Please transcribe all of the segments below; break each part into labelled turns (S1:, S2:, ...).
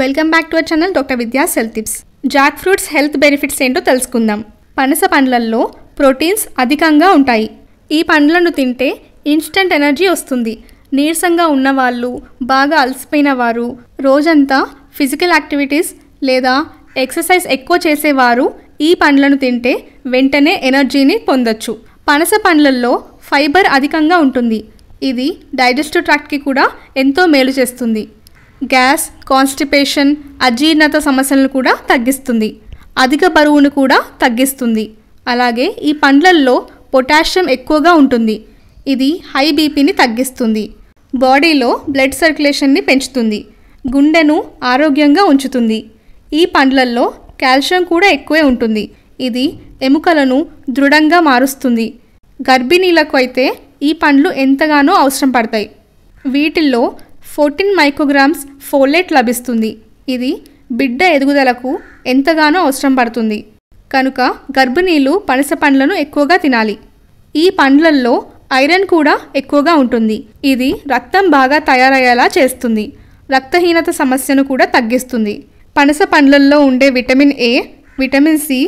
S1: Welcome back to our channel doctor Vidya's health tips jack fruits health benefits ఏంటో తెలుసుకుందాం పనస పండ్లల్లో ప్రోటీన్స్ అధికంగా ఉంటాయి ఈ పండ్లను తింటే ఇన్స్టెంట్ ఎనర్జీ వస్తుంది నీరసంగా ఉన్నవాళ్ళు బాగా అలసిపోయిన వారు రోజంతా ఫిజికల్ యాక్టివిటీస్ లేదా ఎక్సర్సైజ్ ఎక్కువ చేసేవారు ఈ పండ్లను తింటే వెంటనే ఎనర్జీని పొందొచ్చు పనస పండ్లల్లో ఫైబర్ అధికంగా ఉంటుంది ఇది డైజెస్టివ్ ట్రాక్ట్కి కూడా ఎంతో మేలు చేస్తుంది గ్యాస్ కాన్స్టిపేషన్ అజీర్ణత సమస్యలను కూడా తగ్గిస్తుంది అధిక బరువును కూడా తగ్గిస్తుంది అలాగే ఈ పండ్లల్లో పొటాషియం ఎక్కువగా ఉంటుంది ఇది హై బీపీని తగ్గిస్తుంది బాడీలో బ్లడ్ సర్క్యులేషన్ని పెంచుతుంది గుండెను ఆరోగ్యంగా ఉంచుతుంది ఈ పండ్లల్లో కాల్షియం కూడా ఎక్కువే ఉంటుంది ఇది ఎముకలను దృఢంగా మారుస్తుంది గర్భిణీలకు అయితే ఈ పండ్లు ఎంతగానో అవసరం పడతాయి వీటిల్లో ఫోర్టీన్ మైక్రోగ్రామ్స్ ఫోలేట్ లభిస్తుంది ఇది బిడ్డ ఎదుగుదలకు ఎంతగానో అవసరం పడుతుంది కనుక గర్భిణీలు పనస పండ్లను ఎక్కువగా తినాలి ఈ పండ్లల్లో ఐరన్ కూడా ఎక్కువగా ఉంటుంది ఇది రక్తం బాగా తయారయ్యేలా చేస్తుంది రక్తహీనత సమస్యను కూడా తగ్గిస్తుంది పనస పండ్లల్లో ఉండే విటమిన్ ఏ విటమిన్ సి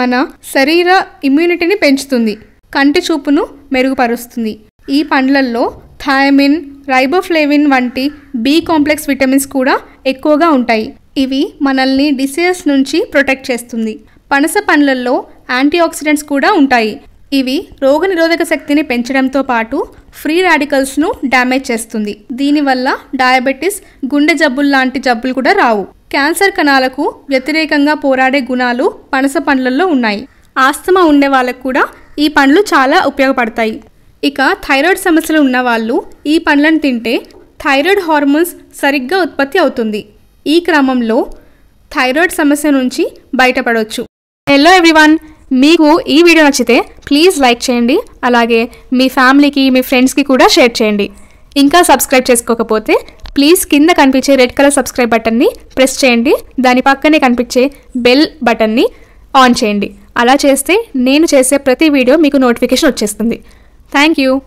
S1: మన శరీర ఇమ్యూనిటీని పెంచుతుంది కంటి చూపును మెరుగుపరుస్తుంది ఈ పండ్లల్లో థాయమిన్ రైబోఫ్లేవిన్ వంటి బి కాంప్లెక్స్ విటమిన్స్ కూడా ఎక్కువగా ఉంటాయి ఇవి మనల్ని డిసీజెస్ నుంచి ప్రొటెక్ట్ చేస్తుంది పనస పండ్లల్లో యాంటీఆక్సిడెంట్స్ కూడా ఉంటాయి ఇవి రోగనిరోధక శక్తిని పెంచడంతో పాటు ఫ్రీ రాడికల్స్ను డ్యామేజ్ చేస్తుంది దీనివల్ల డయాబెటీస్ గుండె జబ్బులు లాంటి జబ్బులు కూడా రావు క్యాన్సర్ కణాలకు వ్యతిరేకంగా పోరాడే గుణాలు పనస పండ్లలో ఉన్నాయి ఆస్తమా ఉండే వాళ్ళకు కూడా ఈ పండ్లు చాలా ఉపయోగపడతాయి ఇక థైరాయిడ్ సమస్యలు ఉన్నవాళ్ళు ఈ పండ్లను తింటే థైరాయిడ్ హార్మోన్స్ సరిగ్గా ఉత్పత్తి అవుతుంది ఈ క్రమంలో థైరాయిడ్ సమస్య నుంచి బయటపడవచ్చు హలో ఎవ్రీవన్ మీకు ఈ వీడియో నచ్చితే ప్లీజ్ లైక్ చేయండి అలాగే మీ ఫ్యామిలీకి మీ ఫ్రెండ్స్కి కూడా షేర్ చేయండి ఇంకా సబ్స్క్రైబ్ చేసుకోకపోతే ప్లీజ్ కింద కనిపించే రెడ్ కలర్ సబ్స్క్రైబ్ బటన్ని ప్రెస్ చేయండి దాని పక్కనే కనిపించే బెల్ బటన్ని ఆన్ చేయండి అలా చేస్తే నేను చేసే ప్రతి వీడియో మీకు నోటిఫికేషన్ వచ్చేస్తుంది Thank you.